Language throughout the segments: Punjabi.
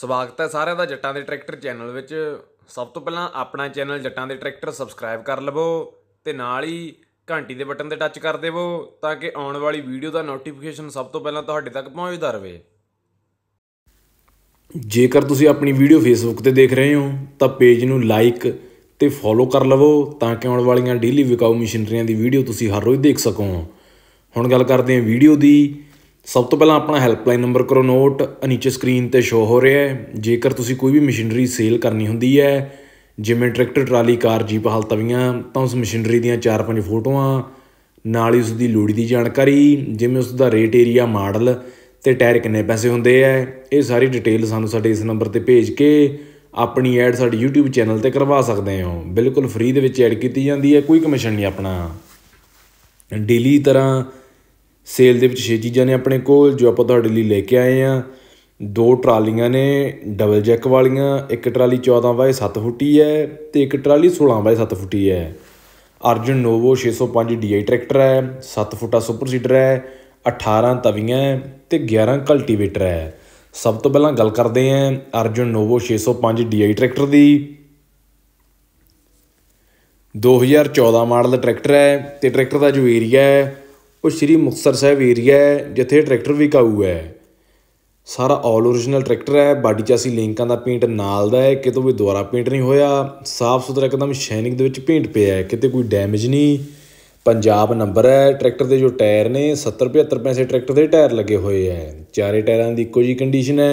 ਸਵਾਗਤ ਹੈ ਸਾਰਿਆਂ ਦਾ ਜੱਟਾਂ ਦੇ ਟਰੈਕਟਰ ਚੈਨਲ ਵਿੱਚ ਸਭ ਤੋਂ ਪਹਿਲਾਂ ਆਪਣਾ ਚੈਨਲ ਜੱਟਾਂ ਦੇ ਟਰੈਕਟਰ ਸਬਸਕ੍ਰਾਈਬ ਕਰ ਲਵੋ ਤੇ ਨਾਲ ਹੀ ਘੰਟੀ ਦੇ ਬਟਨ ਤੇ ਟੱਚ ਕਰ ਦੇਵੋ ਤਾਂ ਕਿ ਆਉਣ ਵਾਲੀ ਵੀਡੀਓ ਦਾ ਨੋਟੀਫਿਕੇਸ਼ਨ ਸਭ ਤੋਂ ਪਹਿਲਾਂ ਤੁਹਾਡੇ ਤੱਕ ਪਹੁੰਚਦਾ ਰਹੇ ਜੇਕਰ ਤੁਸੀਂ ਆਪਣੀ ਵੀਡੀਓ ਫੇਸਬੁੱਕ ਤੇ ਦੇਖ ਰਹੇ ਹੋ ਤਾਂ ਪੇਜ ਨੂੰ ਲਾਈਕ ਤੇ ਫੋਲੋ ਕਰ ਲਵੋ ਤਾਂ ਕਿ ਆਉਣ ਵਾਲੀਆਂ ਡੇਲੀ ਵਿਕਾਊ ਮਸ਼ੀਨਰੀਆਂ ਦੀ ਵੀਡੀਓ ਤੁਸੀਂ ਹਰ ਰੋਜ਼ ਦੇਖ ਸਕੋ ਹੁਣ ਗੱਲ ਕਰਦੇ ਹਾਂ ਵੀਡੀਓ ਦੀ ਸਭ ਤੋਂ ਪਹਿਲਾਂ ਆਪਣਾ ਹੈਲਪਲਾਈਨ ਨੰਬਰ ਕਰੋ ਨੋਟ ਨੀਚੇ ਸਕਰੀਨ ਤੇ ਸ਼ੋ ਹੋ ਰਿਹਾ ਹੈ ਜੇਕਰ ਤੁਸੀਂ ਕੋਈ ਵੀ ਮਸ਼ੀਨਰੀ ਸੇਲ ਕਰਨੀ ਹੁੰਦੀ ਹੈ ਜਿਵੇਂ ਟਰੈਕਟਰ ਟਰਾਲੀ ਕਾਰ ਜੀਪ ਹਾਲ ਤਵੀਆਂ ਤਾਂ ਉਸ ਮਸ਼ੀਨਰੀ ਦੀਆਂ 4-5 ਫੋਟੋਆਂ ਨਾਲ ਹੀ ਉਸ ਦੀ ਲੋੜੀ ਦੀ ਜਾਣਕਾਰੀ ਜਿਵੇਂ ਉਸ ਦਾ ਰੇਟ ਏਰੀਆ ਮਾਡਲ ਤੇ ਟਾਇਰ ਕਿੰਨੇ ਪੈਸੇ ਹੁੰਦੇ ਆ ਇਹ ਸਾਰੀ ਡਿਟੇਲ ਸਾਨੂੰ ਸਾਡੇ ਇਸ ਨੰਬਰ ਤੇ ਭੇਜ ਕੇ ਆਪਣੀ ਐਡ ਸਾਡੇ YouTube ਚੈਨਲ ਤੇ ਕਰਵਾ ਸਕਦੇ ਹੋ ਬਿਲਕੁਲ ਫ੍ਰੀ ਦੇ ਵਿੱਚ ਐਡ ਕੀਤੀ ਜਾਂਦੀ ਹੈ ਕੋਈ ਕਮਿਸ਼ਨ ਨਹੀਂ ਆਪਣਾ ਡੇਲੀ ਤਰ੍ਹਾਂ ਸੇਲ ਦੇ ਵਿੱਚ ਛੇ ਚੀਜ਼ਾਂ ਨੇ ਆਪਣੇ ਕੋਲ ਜੋ ਆਪਾਂ ਤੁਹਾਡੇ ਲਈ ਲੈ ਕੇ ਆਏ ਆ ਦੋ ਟਰਾਲੀਆਂ ਨੇ ਡਬਲ ਜੈਕ ਵਾਲੀਆਂ ਇੱਕ ਟਰਾਲੀ 14 ਬਾਏ 7 ਫੁੱਟੀ ਹੈ ਤੇ ਇੱਕ ਟਰਾਲੀ 16 ਬਾਏ 7 ਫੁੱਟੀ ਹੈ ਅਰਜਨ ਨੋਵੋ 605 ਡੀਆਈ ਟਰੈਕਟਰ ਹੈ 7 ਫੁੱਟਾ ਸੁਪਰ ਸੀਡਰ ਹੈ 18 ਤਵੀਆਂ ਤੇ 11 ਕਲਟੀਵੇਟਰ ਹੈ ਸਭ ਤੋਂ ਪਹਿਲਾਂ ਗੱਲ ਕਰਦੇ ਆਂ ਅਰਜਨ ਨੋਵੋ 605 ਡੀਆਈ ਟਰੈਕਟਰ ਦੀ 2014 ਮਾਡਲ ਟਰੈਕਟਰ ਹੈ ਤੇ ਟਰੈਕਟਰ ਦਾ ਜੋ ਏਰੀਆ ਹੈ ਉਹ ਸ਼੍ਰੀ ਮੁਕਤਸਰ ਸਾਹਿਬ ਏਰੀਆ ਹੈ ਜਿੱਥੇ ਟਰੈਕਟਰ ਵਿਕਾਊ ਹੈ ਸਾਰਾ ਆਲ オリジナル ਟਰੈਕਟਰ ਹੈ ਬਾਡੀ ਚਾਸੀ ਲਿੰਕਾਂ ਦਾ ਪੇਂਟ ਨਾਲ ਦਾ ਹੈ ਕਿਤੇ ਵੀ ਦੁਬਾਰਾ ਪੇਂਟ ਨਹੀਂ ਹੋਇਆ ਸਾਫ ਸੁਥਰਾ ਇੱਕਦਮ ਸ਼ਾਈਨਿੰਗ ਦੇ ਵਿੱਚ ਪੇਂਟ ਪਿਆ ਹੈ ਕਿਤੇ ਕੋਈ ਡੈਮੇਜ ਨਹੀਂ ਪੰਜਾਬ ਨੰਬਰ ਹੈ ਟਰੈਕਟਰ ਦੇ ਜੋ ਟਾਇਰ ਨੇ 70 75 ਪੈਸੇ ਟਰੈਕਟਰ ਦੇ ਟਾਇਰ ਲੱਗੇ ਹੋਏ ਹੈ ਚਾਰੇ ਟਾਇਰਾਂ ਦੀ ਇੱਕੋ ਜੀ ਕੰਡੀਸ਼ਨ ਹੈ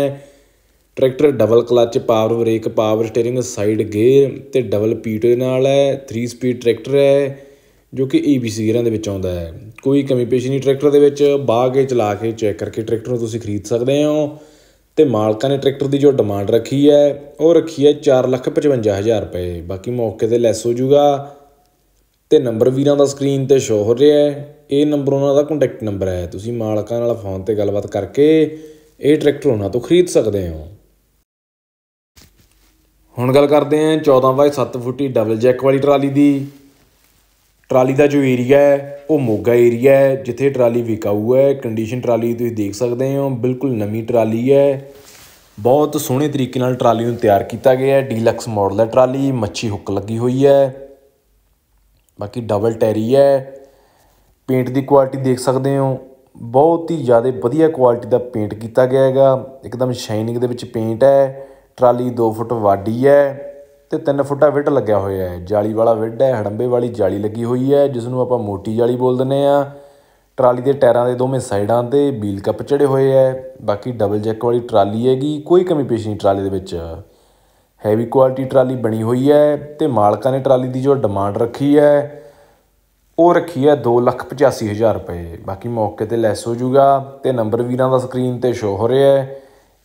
tractor double clutch power brake power ਸਟੀering ਸਾਈਡ ਗੇਅਰ ਤੇ ਡਬਲ ਪੀਟ ਨਾਲ ਹੈ 3 ਸਪੀਡ ਟਰੈਕਟਰ ਹੈ ਜੋ ਕਿ ABC ਗੇਰਾਂ ਦੇ ਵਿੱਚ ਆਉਂਦਾ ਹੈ ਕੋਈ ਕਮੀ ਪੇਸ਼ੀ ਨਹੀਂ ਟਰੈਕਟਰ ਦੇ ਵਿੱਚ ਬਾਹ ਕੇ ਚਲਾ ਕੇ ਚੈੱਕ ਕਰਕੇ ਟਰੈਕਟਰ ਨੂੰ ਤੁਸੀਂ ਖਰੀਦ ਸਕਦੇ ਹੋ ਤੇ ਮਾਲਕਾਂ ਨੇ ਟਰੈਕਟਰ ਦੀ ਜੋ ਡਿਮਾਂਡ ਰੱਖੀ ਹੈ ਉਹ ਰੱਖੀ ਹੈ 455000 ਰੁਪਏ ਬਾਕੀ ਮੌਕੇ ਤੇ ਲੈਸ ਹੋ ਜਾਊਗਾ ਤੇ ਨੰਬਰ ਵੀਰਾਂ ਦਾ ਸਕਰੀਨ ਤੇ ਸ਼ੋ ਹੋ ਰਿਹਾ ਹੈ ਇਹ ਨੰਬਰ ਉਹਨਾਂ ਦਾ ਕੰਟੈਕਟ ਨੰਬਰ ਹੈ ਤੁਸੀਂ ਮਾਲਕਾਂ ਨਾਲ ਫੋਨ ਤੇ ਗੱਲਬਾਤ ਕਰਕੇ ਇਹ ਟਰੈਕਟਰ ਉਹਨਾਂ ਤੋਂ ਖਰੀਦ ਸਕਦੇ ਹੋ ਹੁਣ ਗੱਲ ਕਰਦੇ ਹਾਂ 14 ਬਾਈ 7 ਫੁੱਟੀ ਡਬਲ ਜੈਕ ਵਾਲੀ ਟਰਾਲੀ ਦੀ ਟਰਾਲੀ ਦਾ ਜੋ ਏਰੀਆ ਹੈ ਉਹ ਮੋਗਾ ਏਰੀਆ ਹੈ ਜਿੱਥੇ ਟਰਾਲੀ ਵਿਕਾਊ ਹੈ ਕੰਡੀਸ਼ਨ ਟਰਾਲੀ ਤੁਸੀਂ ਦੇਖ ਸਕਦੇ ਹੋ ਬਿਲਕੁਲ ਨਵੀਂ ਟਰਾਲੀ ਹੈ ਬਹੁਤ ਸੋਹਣੇ ਤਰੀਕੇ ਨਾਲ ਟਰਾਲੀ ਨੂੰ ਤਿਆਰ ਕੀਤਾ ਗਿਆ ਹੈ ਡੀਲਕਸ ਮਾਡਲ ਹੈ ਟਰਾਲੀ ਮੱਛੀ ਹੁੱਕ ਲੱਗੀ ਹੋਈ ਹੈ ਬਾਕੀ ਡਬਲ ਟੈਰੀ ਹੈ ਪੇਂਟ ਦੀ ਕੁਆਲਿਟੀ ਦੇਖ ਸਕਦੇ ਹੋ ਬਹੁਤ ਹੀ ਜ਼ਿਆਦਾ ਵਧੀਆ ਕੁਆਲਿਟੀ ਦਾ ਪੇਂਟ ਕੀਤਾ ਗਿਆ ਹੈਗਾ ਇੱਕਦਮ ਸ਼ਾਈਨਿੰਗ ਦੇ ਵਿੱਚ ਪੇਂਟ ਹੈ ਟਰਾਲੀ 2 ਫੁੱਟ ਵਾਡੀ ਹੈ ਤੇ 3 ਫੁੱਟਾ ਵਿੱਡ ਲੱਗਿਆ ਹੋਇਆ ਹੈ ਜਾਲੀ ਵਾਲਾ ਵਿੱਡ ਹੈ ਹੜੰਬੇ ਵਾਲੀ ਜਾਲੀ ਲੱਗੀ ਹੋਈ ਹੈ ਜਿਸ ਨੂੰ ਆਪਾਂ ਮੋਟੀ ਜਾਲੀ ਬੋਲ ਦਿੰਨੇ ਆ ਟਰਾਲੀ ਦੇ ਟਾਇਰਾਂ ਦੇ ਦੋਵੇਂ ਸਾਈਡਾਂ ਤੇ ਬੀਲ ਕੱਪ ਚੜੇ ਹੋਏ ਐ ਬਾਕੀ ਡਬਲ ਜੈਕ ਵਾਲੀ ਟਰਾਲੀ ਹੈਗੀ ਕੋਈ ਕਮੀ ਪੇਸ਼ ਨਹੀਂ ਟਰਾਲੀ ਦੇ ਵਿੱਚ ਹੈਵੀ ਕੁਆਲਿਟੀ ਟਰਾਲੀ ਬਣੀ ਹੋਈ ਹੈ ਤੇ ਮਾਲਕਾਂ ਨੇ ਟਰਾਲੀ ਦੀ ਜੋ ਡਿਮਾਂਡ ਰੱਖੀ ਹੈ ਉਹ ਰੱਖੀ ਹੈ 285000 ਰੁਪਏ ਬਾਕੀ ਮੌਕੇ ਤੇ ਲੈਸ ਹੋ ਜਾਊਗਾ ਤੇ ਨੰਬਰ ਵੀਰਾਂ ਦਾ ਸਕਰੀਨ ਤੇ ਸ਼ੋ ਹੋ ਰਿਹਾ ਹੈ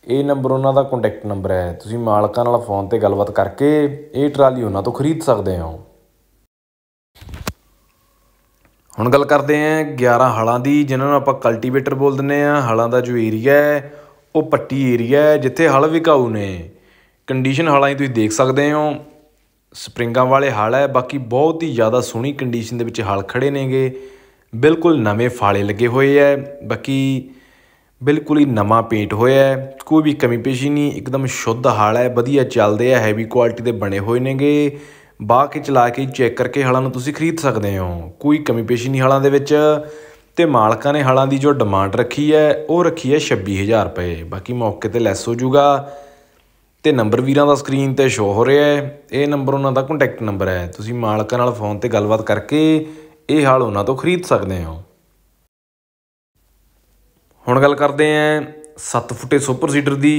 ਇਹ ਨੰਬਰ ਉਹਨਾਂ ਦਾ ਕੰਟੈਕਟ ਨੰਬਰ ਹੈ ਤੁਸੀਂ ਮਾਲਕਾਂ ਨਾਲ ਫੋਨ ਤੇ ਗੱਲਬਾਤ ਕਰਕੇ ਇਹ ਟਰਾਲੀ ਉਹਨਾਂ ਤੋਂ ਖਰੀਦ ਸਕਦੇ ਹੋ ਹੁਣ ਗੱਲ ਕਰਦੇ ਆਂ 11 ਹਲਾਂ ਦੀ ਜਿਨ੍ਹਾਂ ਨੂੰ ਆਪਾਂ ਕਲਟੀਵੇਟਰ ਬੋਲ ਦਿੰਨੇ ਆ ਹਲਾਂ ਦਾ ਜੋ ਏਰੀਆ ਹੈ ਉਹ ਪੱਟੀ ਏਰੀਆ ਹੈ ਜਿੱਥੇ ਹਲ ਵਿਕਾਉ ਨੇ ਕੰਡੀਸ਼ਨ ਹਲਾਂ ਹੀ ਤੁਸੀਂ ਦੇਖ ਸਕਦੇ ਹੋ ਸਪਰਿੰਗਾਂ ਵਾਲੇ ਹਲ ਹੈ ਬਾਕੀ ਬਹੁਤ ਹੀ ਜ਼ਿਆਦਾ ਸੋਹਣੀ ਕੰਡੀਸ਼ਨ ਦੇ ਵਿੱਚ ਹਲ ਖੜੇ ਨੇਗੇ ਬਿਲਕੁਲ ਨਵੇਂ ਫਾਲੇ ਲੱਗੇ ਹੋਏ ਐ ਬਾਕੀ ਬਿਲਕੁਲ ਹੀ ਨਵਾਂ ਪੇਂਟ ਹੋਇਆ ਹੈ ਕੋਈ ਵੀ ਕਮੀ ਪੇਸ਼ੀ ਨਹੀਂ ਇੱਕਦਮ ਸ਼ੁੱਧ ਹਾਲ ਹੈ ਵਧੀਆ ਚੱਲਦੇ ਆ ਹੈਵੀ ਕੁਆਲਿਟੀ ਦੇ ਬਣੇ ਹੋਏ ਨੇਗੇ ਬਾਹ ਕੇ ਚਲਾ ਕੇ ਚੈੱਕ ਕਰਕੇ ਹਾਲਾਂ ਨੂੰ ਤੁਸੀਂ ਖਰੀਦ ਸਕਦੇ ਹੋ ਕੋਈ ਕਮੀ ਪੇਸ਼ੀ ਨਹੀਂ ਹਾਲਾਂ ਦੇ ਵਿੱਚ ਤੇ ਮਾਲਕਾਂ ਨੇ ਹਾਲਾਂ ਦੀ ਜੋ ਡਿਮਾਂਡ ਰੱਖੀ ਹੈ ਉਹ ਰੱਖੀ ਹੈ 26000 ਰੁਪਏ ਬਾਕੀ ਮੌਕੇ ਤੇ ਲੈਸ ਹੋ ਜਾਊਗਾ ਤੇ ਨੰਬਰ ਵੀਰਾਂ ਦਾ ਸਕਰੀਨ ਤੇ ਸ਼ੋ ਹੋ ਰਿਹਾ ਹੈ ਇਹ ਨੰਬਰ ਉਹਨਾਂ ਦਾ ਕੰਟੈਕਟ ਨੰਬਰ ਹੈ ਤੁਸੀਂ ਮਾਲਕਾਂ ਨਾਲ ਫੋਨ ਤੇ ਗੱਲਬਾਤ ਕਰਕੇ ਇਹ ਹਾਲ ਉਹਨਾਂ ਤੋਂ ਖਰੀਦ ਸਕਦੇ ਹੋ ਹੁਣ ਗੱਲ ਕਰਦੇ ਆਂ 7 ਫੁੱਟੇ ਸੁਪਰ ਸੀਡਰ ਦੀ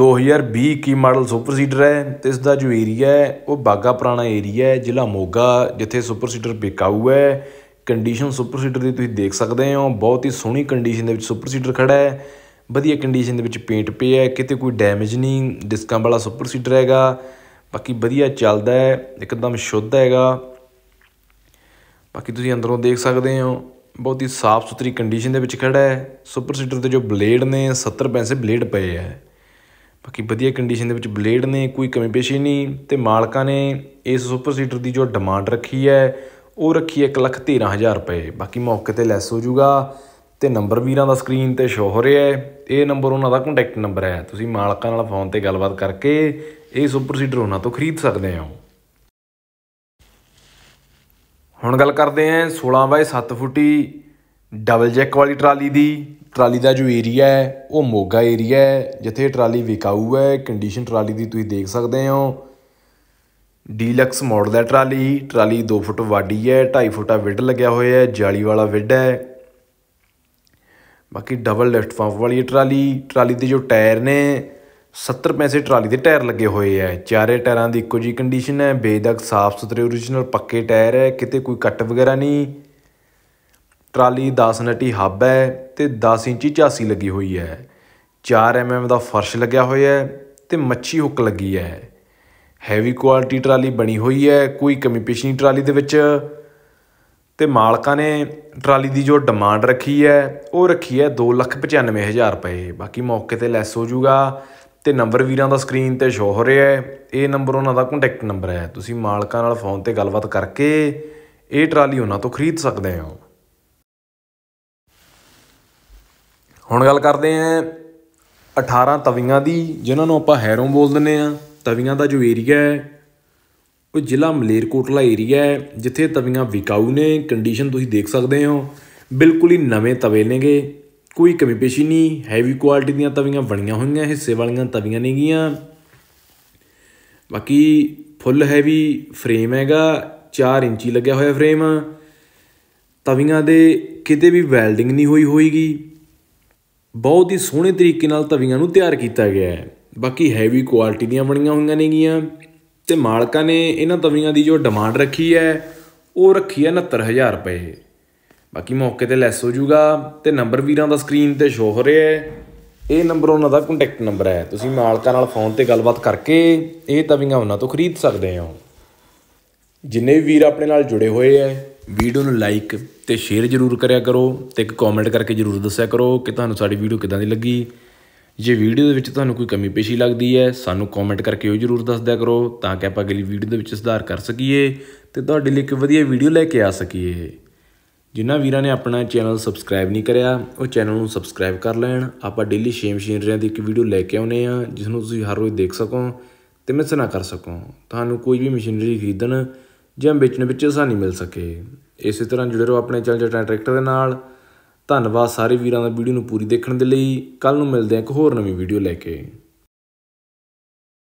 2020 ਕੀ ਮਾਡਲ ਸੁਪਰ ਸੀਡਰ ਹੈ ਤੇ ਇਸ ਦਾ ਜੋ ਏਰੀਆ ਹੈ ਉਹ ਬਾਗਾ ਪੁਰਾਣਾ ਏਰੀਆ ਹੈ ਜ਼ਿਲ੍ਹਾ ਮੋਗਾ ਜਿੱਥੇ ਸੁਪਰ ਸੀਡਰ ਬਿਕਾਊ ਹੈ ਕੰਡੀਸ਼ਨ ਸੁਪਰ ਸੀਡਰ ਦੀ ਤੁਸੀਂ ਦੇਖ ਸਕਦੇ ਹੋ ਬਹੁਤ ਹੀ ਸੋਹਣੀ ਕੰਡੀਸ਼ਨ ਦੇ ਵਿੱਚ ਸੁਪਰ ਸੀਡਰ ਖੜਾ ਹੈ ਵਧੀਆ ਕੰਡੀਸ਼ਨ ਦੇ ਵਿੱਚ ਪੇਂਟ ਪਿਆ ਹੈ ਕਿਤੇ ਕੋਈ ਡੈਮੇਜ ਨਹੀਂ ਡਿਸਕਾਂ ਵਾਲਾ ਸੁਪਰ ਸੀਡਰ ਹੈਗਾ ਬਾਕੀ ਵਧੀਆ ਚੱਲਦਾ ਹੈ ਇੱਕਦਮ ਸ਼ੁੱਧ ਹੈਗਾ ਬਾਕੀ ਤੁਸੀਂ ਅੰਦਰੋਂ ਦੇਖ ਸਕਦੇ ਹੋ ਬਹੁਤ ਹੀ ਸਾਫ਼ ਸੁਥਰੀ ਕੰਡੀਸ਼ਨ ਦੇ ਵਿੱਚ ਖੜਾ ਹੈ ਸੁਪਰ ਸੀਟਰ ਦੇ ਜੋ ਬਲੇਡ ਨੇ 70 ਪੈਸੇ ਬਲੇਡ ਪਏ ਹੈ ਬਾਕੀ ਵਧੀਆ ਕੰਡੀਸ਼ਨ ਦੇ ਵਿੱਚ ਬਲੇਡ ਨੇ ਕੋਈ ਕਮੀ ਪੇਸ਼ੀ ਨਹੀਂ ਤੇ ਮਾਲਕਾਂ ਨੇ ਇਸ ਸੁਪਰ ਸੀਟਰ ਦੀ ਜੋ ਡਿਮਾਂਡ ਰੱਖੀ ਹੈ ਉਹ ਰੱਖੀ ਹੈ 113000 ਰੁਪਏ ਬਾਕੀ ਮੌਕੇ ਤੇ ਲੈਸ ਹੋ ਜਾਊਗਾ ਤੇ ਨੰਬਰ ਵੀਰਾਂ ਦਾ ਸਕਰੀਨ ਤੇ ਸ਼ੋ ਹੋ ਰਿਹਾ ਹੈ ਇਹ ਨੰਬਰ ਉਹਨਾਂ ਦਾ ਕੰਟੈਕਟ ਨੰਬਰ ਹੈ ਤੁਸੀਂ ਮਾਲਕਾਂ ਨਾਲ ਫੋਨ ਤੇ ਗੱਲਬਾਤ ਕਰਕੇ ਇਹ ਸੁਪਰ ਸੀਟਰ ਉਹਨਾਂ ਤੋਂ ਖਰੀਦ ਸਕਦੇ ਹੋ ਹੁਣ ਗੱਲ ਕਰਦੇ ਆਂ 16 ਬਾਏ 7 ਫੁੱਟੀ ਡਬਲ ਜੈਕ ਵਾਲੀ ਟਰਾਲੀ ਦੀ ਟਰਾਲੀ ਦਾ ਜੋ ਏਰੀਆ ਹੈ ਉਹ ਮੋਗਾ ਏਰੀਆ ਹੈ ਜਿੱਥੇ ਟਰਾਲੀ ਵਿਕਾਊ ਹੈ ਕੰਡੀਸ਼ਨ ਟਰਾਲੀ ਦੀ ਤੁਸੀਂ ਦੇਖ ਸਕਦੇ ਹੋ ਡੀਲਕਸ ਮਾਡਲ ਹੈ ਟਰਾਲੀ ਟਰਾਲੀ 2 ਫੁੱਟ ਵਾਡੀ ਹੈ 2.5 ਫੁੱਟਾ ਵਿੱਡ ਲੱਗਿਆ ਹੋਇਆ ਹੈ ਜਾਲੀ ਵਾਲਾ ਵਿੱਡ ਹੈ ਬਾਕੀ ਡਬਲ ਲਿਫਟ ਪੰਪ ਵਾਲੀ ਟਰਾਲੀ ਟਰਾਲੀ ਦੇ ਜੋ ਟਾਇਰ ਨੇ 70 ਪੈਸੇ ਟਰਾਲੀ ਦੇ ਟਾਇਰ ਲੱਗੇ ਹੋਏ ਐ ਚਾਰੇ ਟਾਇਰਾਂ ਦੀ ਇੱਕੋ ਜੀ ਕੰਡੀਸ਼ਨ ਹੈ ਬੇਦਗ ਸਾਫ ਸੁਥਰੇ origignal ਪੱਕੇ ਟਾਇਰ ਹੈ ਕਿਤੇ ਕੋਈ ਕੱਟ ਵਗੈਰਾ ਨਹੀਂ ਟਰਾਲੀ 10 ਨਟੀ ਹੱਬ ਹੈ ਤੇ 10 ਇੰਚੀ ਚਾਸੀ ਲੱਗੀ ਹੋਈ ਹੈ 4 ਐਮਐਮ ਦਾ ਫਰਸ਼ ਲੱਗਿਆ ਹੋਇਆ ਐ ਤੇ ਮੱਛੀ ਹੁੱਕ ਲੱਗੀ ਹੈ ਹੈਵੀ ਕੁਆਲਿਟੀ ਟਰਾਲੀ ਬਣੀ ਹੋਈ ਹੈ ਕੋਈ ਕਮੀ ਪੇਸ਼ੀ ਟਰਾਲੀ ਦੇ ਵਿੱਚ ਤੇ ਮਾਲਕਾਂ ਨੇ ਟਰਾਲੀ ਦੀ ਜੋ ਡਿਮਾਂਡ ਰੱਖੀ ਹੈ ਉਹ ਰੱਖੀ ਹੈ 2,95,000 ਰੁਪਏ ਬਾਕੀ ਮੌਕੇ ਤੇ ਲੈਸ ਹੋ ਜਾਊਗਾ ਤੇ ਨੰਬਰ ਵੀਰਾਂ ਦਾ ਸਕਰੀਨ ਤੇ ਸ਼ੋ ਹੋ ਰਿਹਾ ਹੈ ਇਹ ਨੰਬਰ ਉਹਨਾਂ ਦਾ ਕੰਟੈਕਟ ਨੰਬਰ ਹੈ ਤੁਸੀਂ ਮਾਲਕਾਂ ਨਾਲ ਫੋਨ ਤੇ ਗੱਲਬਾਤ ਕਰਕੇ ਇਹ ਟਰਾਲੀ ਉਹਨਾਂ ਤੋਂ ਖਰੀਦ ਸਕਦੇ ਹੋ ਹੁਣ ਗੱਲ ਕਰਦੇ ਆਂ 18 ਤਵੀਆਂ ਦੀ ਜਿਨ੍ਹਾਂ ਨੂੰ ਆਪਾਂ ਹੈਰੋਂ ਬੋਲ ਦਿੰਨੇ ਆ ਤਵੀਆਂ ਦਾ ਜੋ ਏਰੀਆ ਹੈ ਉਹ ਜ਼ਿਲ੍ਹਾ ਮਲੇਰਕੋਟਲਾ ਏਰੀਆ ਹੈ ਜਿੱਥੇ ਤਵੀਆਂ ਵਿਕਾਊ ਨੇ ਕੰਡੀਸ਼ਨ ਤੁਸੀਂ ਦੇਖ ਸਕਦੇ ਹੋ ਬਿਲਕੁਲ ਹੀ ਨਵੇਂ ਤਵੇ ਨੇਗੇ ਕੋਈ ਕਮੀ ਪੇਸ਼ੀ ਨਹੀਂ ਹੈਵੀ ਕੁਆਲਿਟੀ ਦੀਆਂ ਤਵੀਆਂ ਬਣੀਆਂ ਹੋਈਆਂ ਹਿੱਸੇ ਵਾਲੀਆਂ ਤਵੀਆਂ ਨੇਗੀਆਂ ਬਾਕੀ ਫੁੱਲ ਹੈਵੀ ਫਰੇਮ ਹੈਗਾ 4 ਇੰਚੀ ਲੱਗਿਆ ਹੋਇਆ ਫਰੇਮ ਤਵੀਆਂ ਦੇ ਕਿਤੇ ਵੀ ਵੈਲਡਿੰਗ ਨਹੀਂ ਹੋਈ ਹੋਈਗੀ ਬਹੁਤ ਹੀ ਸੋਹਣੇ ਤਰੀਕੇ ਨਾਲ ਤਵੀਆਂ ਨੂੰ ਤਿਆਰ ਕੀਤਾ ਗਿਆ ਹੈ ਬਾਕੀ ਹੈਵੀ ਕੁਆਲਿਟੀ ਦੀਆਂ ਬਣੀਆਂ ਹੋਈਆਂ ਨੇਗੀਆਂ ਤੇ ਮਾਲਕਾਂ ਨੇ ਇਹਨਾਂ ਤਵੀਆਂ ਦੀ ਜੋ ਡਿਮਾਂਡ ਰੱਖੀ ਹੈ ਉਹ ਰੱਖੀ ਹੈ 69000 ਰੁਪਏ ਬਾਕੀ ਮੌਕੇ ਤੇ ਲੈਸ ਹੋ ਜਾਊਗਾ ਤੇ ਨੰਬਰ ਵੀਰਾਂ ਦਾ ਸਕਰੀਨ ਤੇ ਸ਼ੋ ਹੋ ਰਿਹਾ ਹੈ ਇਹ ਨੰਬਰ ਉਹਨਾਂ ਦਾ ਕੰਟੈਕਟ ਨੰਬਰ ਹੈ ਤੁਸੀਂ ਮਾਲਕਾਂ ਨਾਲ ਫੋਨ ਤੇ ਗੱਲਬਾਤ ਕਰਕੇ ਇਹ ਤਵੀਆਂ ਉਹਨਾਂ ਤੋਂ ਖਰੀਦ ਸਕਦੇ ਹੋ ਜਿੰਨੇ ਵੀ ਵੀਰ ਆਪਣੇ ਨਾਲ ਜੁੜੇ ਹੋਏ ਐ ਵੀਡੀਓ ਨੂੰ ਲਾਈਕ ਤੇ ਸ਼ੇਅਰ ਜਰੂਰ ਕਰਿਆ ਕਰੋ ਤੇ ਇੱਕ ਕਮੈਂਟ ਕਰਕੇ ਜਰੂਰ ਦੱਸਿਆ ਕਰੋ ਕਿ ਤੁਹਾਨੂੰ ਸਾਡੀ ਵੀਡੀਓ ਕਿਦਾਂ ਦੀ ਲੱਗੀ ਜੇ ਵੀਡੀਓ ਦੇ ਵਿੱਚ ਤੁਹਾਨੂੰ ਕੋਈ ਕਮੀ ਪੇਸ਼ੀ ਲੱਗਦੀ ਹੈ ਸਾਨੂੰ ਕਮੈਂਟ ਕਰਕੇ ਉਹ ਜਰੂਰ ਦੱਸ ਦਿਆ ਕਰੋ ਤਾਂ ਕਿ ਆਪਾਂ ਅਗਲੀ ਵੀਡੀਓ ਦੇ ਵਿੱਚ ਸੁਧਾਰ ਕਰ ਸਕੀਏ ਤੇ ਤੁਹਾਡੇ ਲਈ ਇੱਕ ਵਧੀਆ ਵੀਡੀਓ ਲੈ ਕੇ ਆ ਸਕੀਏ ਜਿਨ੍ਹਾਂ ਵੀਰਾਂ ਨੇ ਆਪਣਾ ਚੈਨਲ ਸਬਸਕ੍ਰਾਈਬ ਨਹੀਂ ਕਰਿਆ ਉਹ ਚੈਨਲ ਨੂੰ ਸਬਸਕ੍ਰਾਈਬ ਕਰ ਲੈਣ ਆਪਾਂ ਡੇਲੀ ਸ਼ੇਮ ਮਸ਼ੀਨਰੀਆਂ ਦੀ ਇੱਕ ਵੀਡੀਓ ਲੈ ਕੇ ਆਉਨੇ ਆ ਜਿਸ ਨੂੰ ਤੁਸੀਂ ਹਰ ਰੋਜ਼ ਦੇਖ ਸਕੋ ਤੇ ਮਿਸ ਨਾ ਕਰ ਸਕੋ ਤੁਹਾਨੂੰ ਕੋਈ ਵੀ ਮਸ਼ੀਨਰੀ ਖਰੀਦਣ ਜਾਂ ਵੇਚਣ ਵਿੱਚ ਆਸਾਨੀ ਮਿਲ ਸਕੇ ਇਸੇ ਤਰ੍ਹਾਂ ਜੁੜੇ ਰਹੋ ਆਪਣੇ ਚੈਨਲ ਜਟਾ ਟਰੈਕਟਰ ਦੇ ਨਾਲ ਧੰਨਵਾਦ ਸਾਰੇ ਵੀਰਾਂ ਦਾ ਵੀਡੀਓ ਨੂੰ ਪੂਰੀ ਦੇਖਣ ਦੇ ਲਈ ਕੱਲ ਨੂੰ ਮਿਲਦੇ ਆ ਇੱਕ ਹੋਰ ਨਵੀਂ ਵੀਡੀਓ ਲੈ ਕੇ